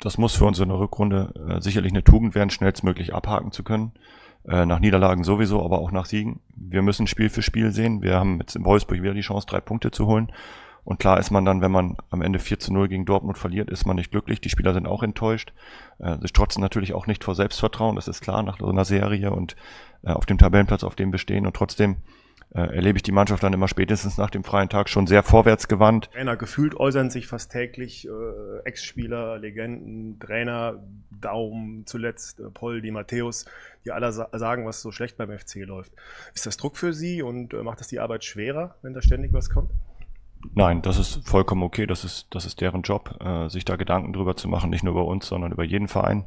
das muss für uns in der Rückrunde äh, sicherlich eine Tugend werden, schnellstmöglich abhaken zu können. Äh, nach Niederlagen sowieso, aber auch nach Siegen. Wir müssen Spiel für Spiel sehen. Wir haben jetzt in Wolfsburg wieder die Chance, drei Punkte zu holen. Und klar ist man dann, wenn man am Ende 4 zu 0 gegen Dortmund verliert, ist man nicht glücklich. Die Spieler sind auch enttäuscht. Äh, sie trotzen natürlich auch nicht vor Selbstvertrauen, das ist klar, nach so einer Serie und äh, auf dem Tabellenplatz, auf dem wir stehen. Und trotzdem äh, erlebe ich die Mannschaft dann immer spätestens nach dem freien Tag schon sehr vorwärtsgewandt. Trainer gefühlt äußern sich fast täglich äh, Ex-Spieler, Legenden, Trainer, Daum, zuletzt äh, Paul, die Matthäus, die alle sa sagen, was so schlecht beim FC läuft. Ist das Druck für Sie und äh, macht das die Arbeit schwerer, wenn da ständig was kommt? Nein, das ist vollkommen okay. Das ist, das ist deren Job, äh, sich da Gedanken drüber zu machen, nicht nur über uns, sondern über jeden Verein.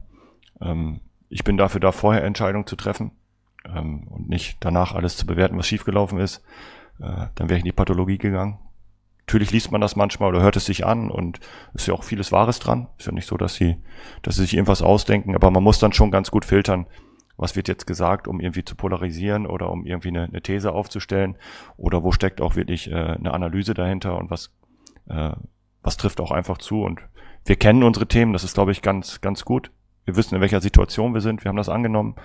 Ähm, ich bin dafür da, vorher Entscheidungen zu treffen ähm, und nicht danach alles zu bewerten, was schiefgelaufen ist, äh, dann wäre ich in die Pathologie gegangen. Natürlich liest man das manchmal oder hört es sich an und ist ja auch vieles Wahres dran. Ist ja nicht so, dass sie, dass sie sich irgendwas ausdenken, aber man muss dann schon ganz gut filtern, was wird jetzt gesagt, um irgendwie zu polarisieren oder um irgendwie eine, eine These aufzustellen oder wo steckt auch wirklich äh, eine Analyse dahinter und was, äh, was trifft auch einfach zu und wir kennen unsere Themen, das ist glaube ich ganz, ganz gut. Wir wissen, in welcher Situation wir sind, wir haben das angenommen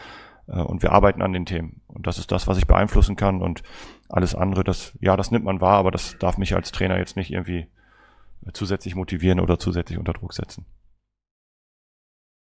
äh, und wir arbeiten an den Themen. Und das ist das, was ich beeinflussen kann und alles andere, das, ja, das nimmt man wahr, aber das darf mich als Trainer jetzt nicht irgendwie äh, zusätzlich motivieren oder zusätzlich unter Druck setzen.